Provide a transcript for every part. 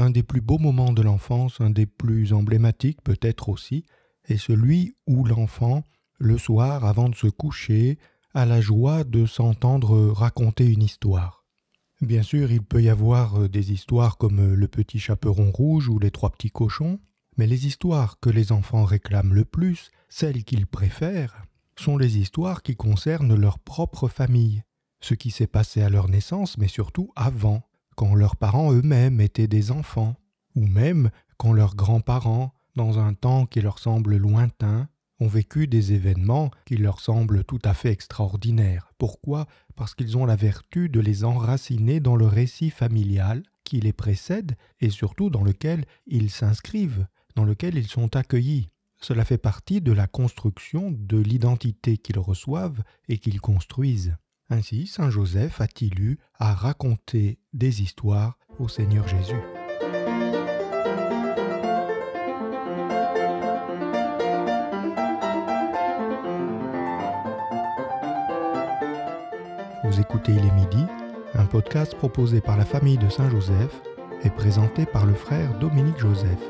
Un des plus beaux moments de l'enfance, un des plus emblématiques peut-être aussi, est celui où l'enfant, le soir avant de se coucher, a la joie de s'entendre raconter une histoire. Bien sûr, il peut y avoir euh, des histoires comme euh, Le petit chaperon rouge ou Les trois petits cochons, mais les histoires que les enfants réclament le plus, celles qu'ils préfèrent, sont les histoires qui concernent leur propre famille, ce qui s'est passé à leur naissance, mais surtout avant quand leurs parents eux-mêmes étaient des enfants, ou même quand leurs grands-parents, dans un temps qui leur semble lointain, ont vécu des événements qui leur semblent tout à fait extraordinaires. Pourquoi Parce qu'ils ont la vertu de les enraciner dans le récit familial qui les précède et surtout dans lequel ils s'inscrivent, dans lequel ils sont accueillis. Cela fait partie de la construction de l'identité qu'ils reçoivent et qu'ils construisent. Ainsi, Saint Joseph a-t-il eu à raconter des histoires au Seigneur Jésus. Vous écoutez Il est midi, un podcast proposé par la famille de Saint Joseph et présenté par le frère Dominique Joseph.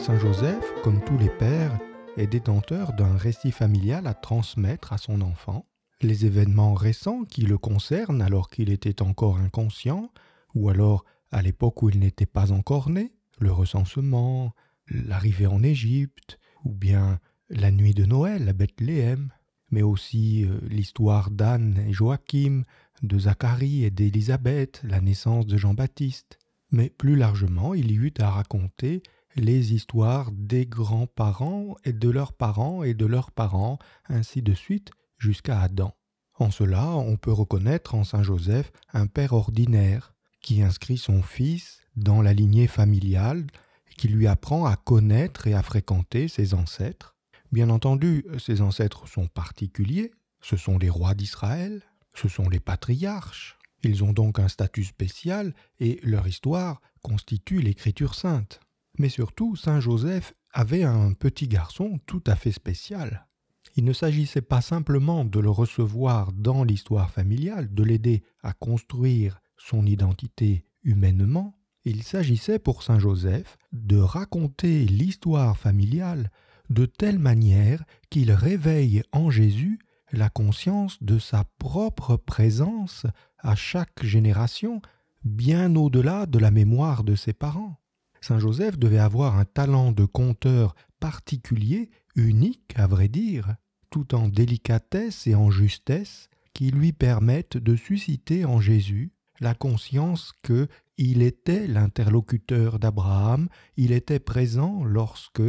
Saint Joseph, comme tous les pères, est détenteur d'un récit familial à transmettre à son enfant. Les événements récents qui le concernent alors qu'il était encore inconscient, ou alors à l'époque où il n'était pas encore né, le recensement, l'arrivée en Égypte, ou bien la nuit de Noël à Bethléem, mais aussi euh, l'histoire d'Anne et Joachim, de Zacharie et d'Élisabeth, la naissance de Jean-Baptiste. Mais plus largement, il y eut à raconter les histoires des grands-parents et de leurs parents et de leurs parents, ainsi de suite, jusqu'à Adam. En cela, on peut reconnaître en Saint Joseph un père ordinaire qui inscrit son fils dans la lignée familiale, et qui lui apprend à connaître et à fréquenter ses ancêtres. Bien entendu, ces ancêtres sont particuliers, ce sont les rois d'Israël, ce sont les patriarches. Ils ont donc un statut spécial et leur histoire constitue l'écriture sainte. Mais surtout, Saint Joseph avait un petit garçon tout à fait spécial. Il ne s'agissait pas simplement de le recevoir dans l'histoire familiale, de l'aider à construire son identité humainement, il s'agissait pour Saint Joseph de raconter l'histoire familiale de telle manière qu'il réveille en Jésus la conscience de sa propre présence à chaque génération, bien au-delà de la mémoire de ses parents. Saint Joseph devait avoir un talent de conteur particulier, unique à vrai dire, tout en délicatesse et en justesse, qui lui permettent de susciter en Jésus la conscience que il était l'interlocuteur d'Abraham, il était présent lorsque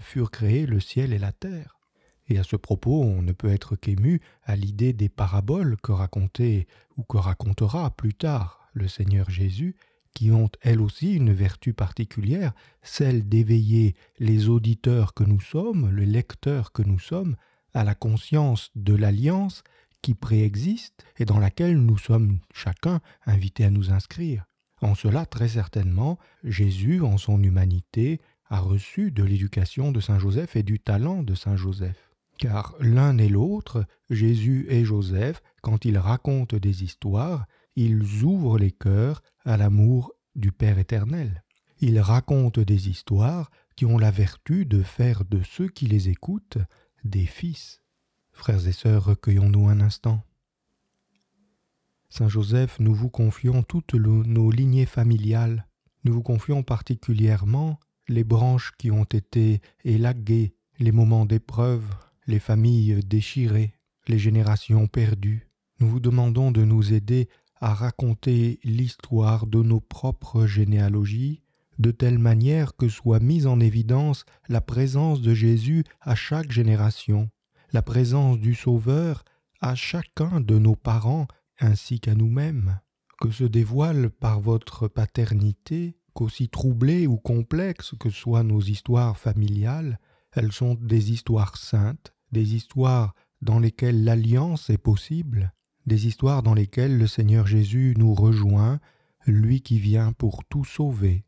furent créés le ciel et la terre. Et à ce propos, on ne peut être qu'ému à l'idée des paraboles que racontait ou que racontera plus tard le Seigneur Jésus qui ont elles aussi une vertu particulière, celle d'éveiller les auditeurs que nous sommes, le lecteur que nous sommes, à la conscience de l'alliance qui préexiste et dans laquelle nous sommes chacun invités à nous inscrire. En cela, très certainement, Jésus, en son humanité, a reçu de l'éducation de Saint Joseph et du talent de Saint Joseph. Car l'un et l'autre, Jésus et Joseph, quand ils racontent des histoires, ils ouvrent les cœurs à l'amour du Père éternel. Ils racontent des histoires qui ont la vertu de faire de ceux qui les écoutent des fils. Frères et sœurs, recueillons-nous un instant. Saint Joseph, nous vous confions toutes nos lignées familiales, nous vous confions particulièrement les branches qui ont été élaguées, les moments d'épreuve, les familles déchirées, les générations perdues. Nous vous demandons de nous aider à raconter l'histoire de nos propres généalogies, de telle manière que soit mise en évidence la présence de Jésus à chaque génération, la présence du Sauveur à chacun de nos parents ainsi qu'à nous-mêmes, que se dévoile par votre paternité, qu'aussi troublées ou complexes que soient nos histoires familiales, elles sont des histoires saintes, des histoires dans lesquelles l'alliance est possible, des histoires dans lesquelles le Seigneur Jésus nous rejoint, lui qui vient pour tout sauver.